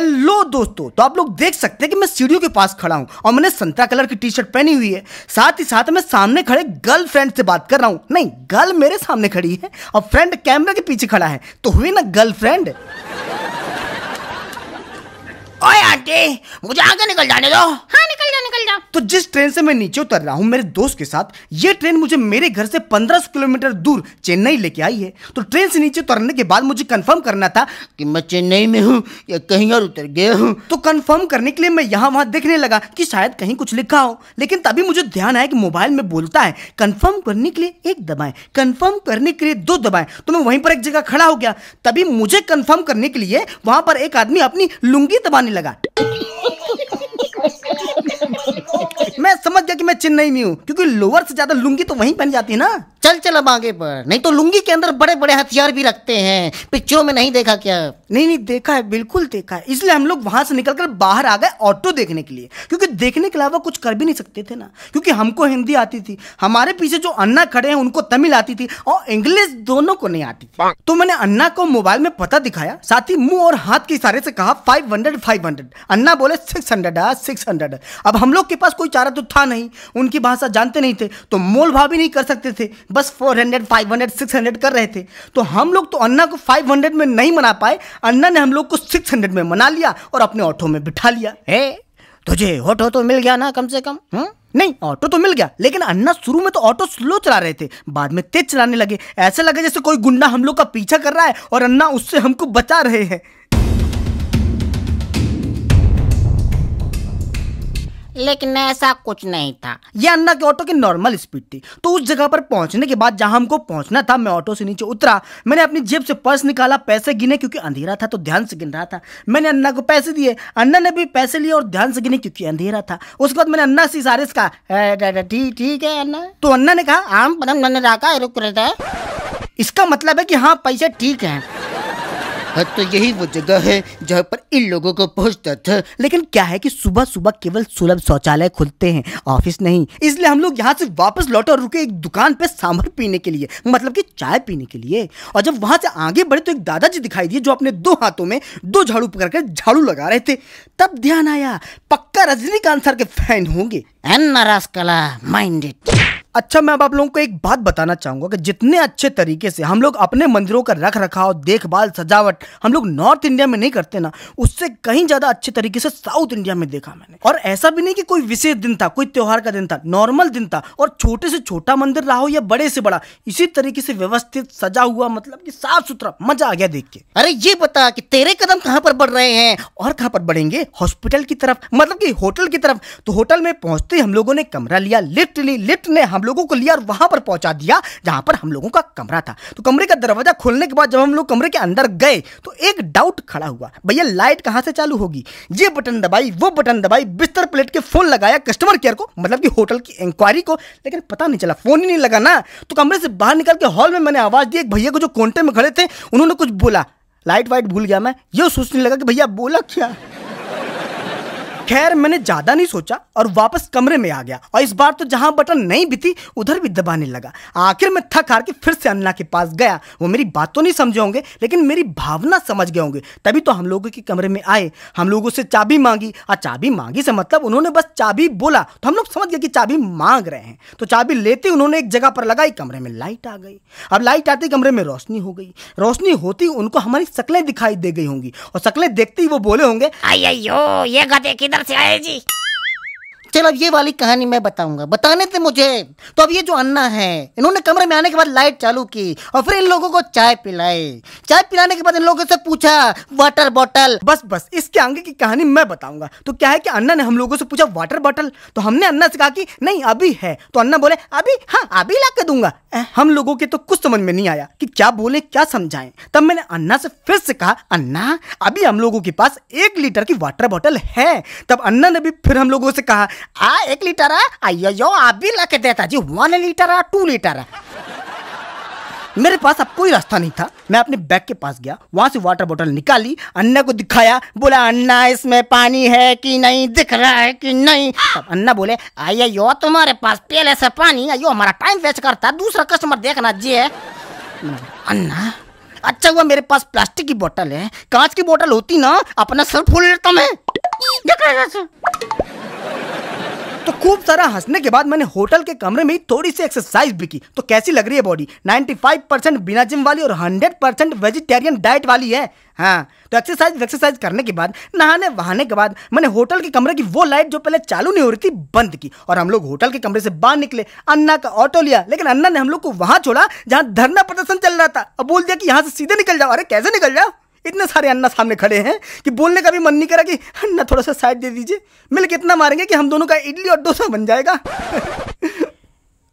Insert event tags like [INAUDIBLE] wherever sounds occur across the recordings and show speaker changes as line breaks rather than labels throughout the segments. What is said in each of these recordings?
Hello दोस्तों तो आप लोग देख सकते हैं कि मैं सीढ़ियों के पास खड़ा हूं और मैंने संतरा कलर की टी शर्ट पहनी हुई है साथ ही साथ मैं सामने खड़े गर्ल फ्रेंड से बात कर रहा हूँ नहीं गर्ल मेरे सामने खड़ी है और फ्रेंड कैमरा के पीछे खड़ा है तो हुई ना गर्ल फ्रेंड ओए आंटी मुझे आगे निकल जाने दो हाँ जाओ निकल जाओ तो जिस ट्रेन से मैं नीचे उतर रहा हूँ मेरे दोस्त के साथ ये ट्रेन मुझे मेरे घर से पंद्रह किलोमीटर दूर चेन्नई लेके आई है तो ट्रेन से नीचे उतरने के बाद मुझे कंफर्म करना था कि मैं चेन्नई में हूँ या कहीं और उतर गया हूँ तो कंफर्म करने के लिए मैं यहाँ वहाँ देखने लगा कि शायद कहीं कुछ लिखा हो लेकिन तभी मुझे ध्यान आया कि मोबाइल में बोलता है कंफर्म करने के लिए एक दबाए कंफर्म करने के लिए दो दबाए तो मैं वहीं पर एक जगह खड़ा हो गया तभी मुझे कंफर्म करने के लिए वहां पर एक आदमी अपनी लुंगी दबाने लगा मैं समझ गया कि मैं चेन्नई में हूँ क्योंकि लोअर से ज्यादा लुंगी तो वहीं पहन जाती है ना चल चल अब आगे बढ़ नहीं तो लुंगी के अंदर बड़े बड़े हथियार भी रखते हैं पिक्चरों में नहीं देखा क्या नहीं नहीं देखा है बिल्कुल देखा है इसलिए हम लोग वहां से निकलकर बाहर आ गए ऑटो देखने के लिए क्योंकि देखने के अलावा कुछ कर भी नहीं सकते थे ना क्योंकि हमको हिंदी आती थी हमारे पीछे जो अन्ना खड़े हैं उनको तमिल आती थी और इंग्लिश दोनों को नहीं आती थी तो मैंने अन्ना को मोबाइल में पता दिखाया साथ ही मुंह और हाथ के इशारे से कहा फाइव हंड्रेड फाइव हंड्रेड अन्ना बोले सिक्स हंड्रेड सिक्स हंड्रेड अब हम लोग के पास कोई चारा तो था नहीं उनकी भाषा जानते नहीं थे तो मोल भाव भी नहीं कर सकते थे बस 400 500 600 कर रहे थे तो हम लोग तो अन्ना को 500 में नहीं मना पाए अन्ना ने हम लोग को 600 में मना लिया और अपने ऑटो में बिठा लिया है तुझे ऑटो तो मिल गया ना कम से कम हु? हम्म? नहीं ऑटो तो मिल गया लेकिन अन्ना शुरू में तो ऑटो स्लो चला रहे थे बाद में तेज चलाने लगे ऐसे लगे जैसे कोई गुंडा हम लोग का पीछा कर रहा है और अन्ना उससे हमको बचा रहे हैं लेकिन ऐसा कुछ नहीं था यह अन्ना के ऑटो की नॉर्मल स्पीड थी तो उस जगह पर पहुंचने के बाद जहां हमको पहुंचना था मैं ऑटो से नीचे उतरा मैंने अपनी जेब से पर्स निकाला पैसे गिने क्योंकि अंधेरा था तो ध्यान से गिन रहा था मैंने अन्ना को पैसे दिए अन्ना ने भी पैसे लिए और ध्यान से गिने क्योंकि अंधेरा था उसके बाद मैंने अन्ना से इशारे से कहा ठीक है अन्ना तो अन्ना ने कहा आम पदम इसका मतलब है कि हाँ पैसे ठीक है हाँ, तो यही वो जगह है जहाँ पर इन लोगों को पहुँचता था लेकिन क्या है कि सुबह सुबह केवल सुलभ शौचालय खुलते हैं ऑफिस नहीं इसलिए हम लोग यहाँ से वापस लौटे और रुके एक दुकान पर सांभर पीने के लिए मतलब कि चाय पीने के लिए और जब वहाँ से आगे बढ़े तो एक दादाजी दिखाई दिए जो अपने दो हाथों में दो झाड़ू पकड़ कर झाड़ू लगा रहे थे तब ध्यान आया पक्का रजनीकांत सर के फैन होंगे एन नाराज कला माइंडेड अच्छा मैं अब आप लोगों को एक बात बताना चाहूंगा कि जितने अच्छे तरीके से हम लोग अपने मंदिरों का रख रखाव देखभाल सजावट हम लोग नॉर्थ इंडिया में नहीं करते ना उससे कहीं ज़्यादा अच्छे तरीके से साउथ इंडिया में देखा मैंने और ऐसा भी नहीं कि कोई विशेष दिन था कोई त्यौहार का दिन था नॉर्मल दिन था और छोटे से छोटा मंदिर रहा हो या बड़े से बड़ा इसी तरीके से व्यवस्थित सजा हुआ मतलब की साफ सुथरा मजा आ गया देख के अरे ये बता कि तेरे कदम कहाँ पर बढ़ रहे हैं और कहाँ पर बढ़ेंगे हॉस्पिटल की तरफ मतलब की होटल की तरफ तो होटल में पहुंचते हम लोगों ने कमरा लिया लिफ्ट ली लिफ्ट ने हम हम लोगों को लिया और वहां पर पहुंचा दिया जहां पर हम लोगों का कमरा था तो कमरे का दरवाजा खोलने के बाद जब हम लोग कमरे के अंदर गए तो एक डाउट खड़ा हुआ भैया लाइट कहां से चालू होगी ये बटन दबाई वो बटन दबाई बिस्तर प्लेट के फोन लगाया कस्टमर केयर को मतलब कि होटल की इंक्वायरी को लेकिन पता नहीं चला फोन ही नहीं लगा ना तो कमरे से बाहर निकल के हॉल में मैंने आवाज दी एक भैया को जो कोंटे में खड़े थे उन्होंने कुछ बोला लाइट वाइट भूल गया मैं ये सोचने लगा कि भैया बोला क्या खैर मैंने ज्यादा नहीं सोचा और वापस कमरे में आ गया और इस बार तो जहां बटन नहीं भी थी उधर भी दबाने लगा आखिर मैं थक हार के फिर से अन्ना के पास गया वो मेरी बात तो नहीं समझे होंगे लेकिन मेरी भावना समझ गए होंगे तभी तो हम लोगों के कमरे में आए हम लोगों से चाबी मांगी और चाबी मांगी से मतलब उन्होंने बस चाबी बोला तो हम लोग समझ गए कि चाबी मांग रहे हैं तो चाबी लेते उन्होंने एक जगह पर लगाई कमरे में लाइट आ गई अब लाइट आते कमरे में रोशनी हो गई रोशनी होती उनको हमारी शक्लें दिखाई दे गई होंगी और शक्लें देखते ही वो बोले होंगे अयो ये गधे किधर h e r e चल अब ये वाली कहानी मैं बताऊंगा बताने थे मुझे तो अब ये जो अन्ना है इन्होंने कमरे में आने के बाद लाइट चालू की और फिर इन लोगों को चाय पिलाई चाय पिलाने के बाद इन लोगों से पूछा वाटर बॉटल बस बस इसके आगे की कहानी मैं बताऊंगा तो क्या है कि अन्ना ने हम लोगों से पूछा वाटर बॉटल तो हमने अन्ना से कहा कि नहीं अभी है तो अन्ना बोले अभी हाँ अभी ला के दूंगा हम लोगों के तो कुछ समझ में नहीं आया कि क्या बोले क्या समझाए तब मैंने अन्ना से फिर से कहा अन्ना अभी हम लोगों के पास एक लीटर की वाटर बॉटल है तब अन्ना ने भी फिर हम लोगों से कहा आ एक लीटर अयो आप भी लाके देता जी वन लीटर है टू लीटर है मेरे पास अब कोई रास्ता नहीं था मैं अपने बैग के पास गया वहां से वाटर बोतल निकाली अन्ना को दिखाया बोला अन्ना इसमें पानी है कि नहीं दिख रहा है कि नहीं तब अन्ना बोले आइए यो तुम्हारे पास पहले से पानी है यो हमारा टाइम वेस्ट करता दूसरा कस्टमर देखना जी है अन्ना अच्छा हुआ मेरे पास प्लास्टिक की बोतल है कांच की बोतल होती ना अपना सर फूल लेता मैं तो खूब सारा हंसने के बाद मैंने होटल के कमरे में ही थोड़ी सी एक्सरसाइज भी की तो कैसी लग रही है बॉडी 95 परसेंट बिना जिम वाली और 100 परसेंट वेजिटेरियन डाइट वाली है हाँ तो एक्सरसाइज एक्सरसाइज करने के बाद नहाने वहाने के बाद मैंने होटल के कमरे की वो लाइट जो पहले चालू नहीं हो रही थी बंद की और हम लोग होटल के कमरे से बाहर निकले अन्ना का ऑटो लिया लेकिन अन्ना ने हम लोग को वहां छोड़ा जहां धरना प्रदर्शन चल रहा था अब बोल दिया कि यहाँ से सीधे निकल जाओ अरे कैसे निकल जाओ इतने सारे अन्ना सामने खड़े हैं कि बोलने का भी मन नहीं करा कि अन्ना थोड़ा सा साइड दे दीजिए मिल कितना इतना मारेंगे कि हम दोनों का इडली और डोसा बन जाएगा [LAUGHS]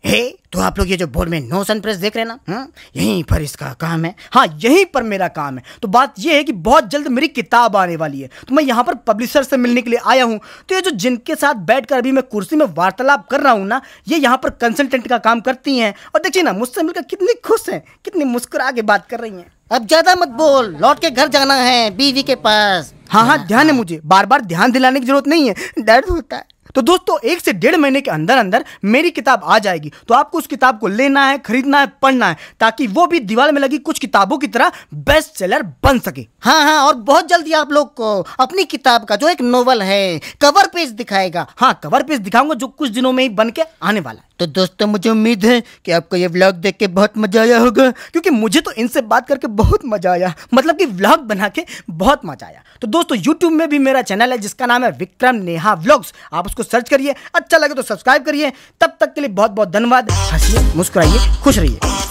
हे तो आप लोग ये जो बोर्ड में नो सन प्रेस देख रहे ना हुँ? यहीं पर इसका काम है हाँ यहीं पर मेरा काम है तो बात यह है कि बहुत जल्द मेरी किताब आने वाली है तो मैं यहाँ पर पब्लिशर से मिलने के लिए आया हूँ तो ये जो जिनके साथ बैठ कर अभी मैं कुर्सी में वार्तालाप कर रहा हूँ ना ये यहाँ पर कंसल्टेंट का काम करती हैं और देखिए ना मुझसे मिलकर कितनी खुश हैं कितनी मुस्कुरा के बात कर रही हैं अब ज्यादा मत बोल लौट के घर जाना है बीवी के पास हाँ हाँ ध्यान है मुझे बार बार ध्यान दिलाने की जरूरत नहीं है दर्द होता है तो दोस्तों एक से डेढ़ महीने के अंदर अंदर मेरी किताब आ जाएगी तो आपको उस किताब को लेना है खरीदना है पढ़ना है ताकि वो भी दीवार में लगी कुछ किताबों की तरह बेस्ट सेलर बन सके हाँ हाँ और बहुत जल्दी आप लोग को अपनी किताब का जो एक नोवल है कवर पेज दिखाएगा हाँ कवर पेज दिखाऊंगा जो कुछ दिनों में ही बन के आने वाला है तो दोस्तों मुझे उम्मीद है कि आपको ये व्लॉग देख के बहुत मज़ा आया होगा क्योंकि मुझे तो इनसे बात करके बहुत मज़ा आया मतलब कि व्लॉग बना के बहुत मज़ा आया तो दोस्तों यूट्यूब में भी मेरा चैनल है जिसका नाम है विक्रम नेहा व्लॉग्स आप उसको सर्च करिए अच्छा लगे तो सब्सक्राइब करिए तब तक के लिए बहुत बहुत धन्यवाद हंसिए मुस्कुराइए खुश रहिए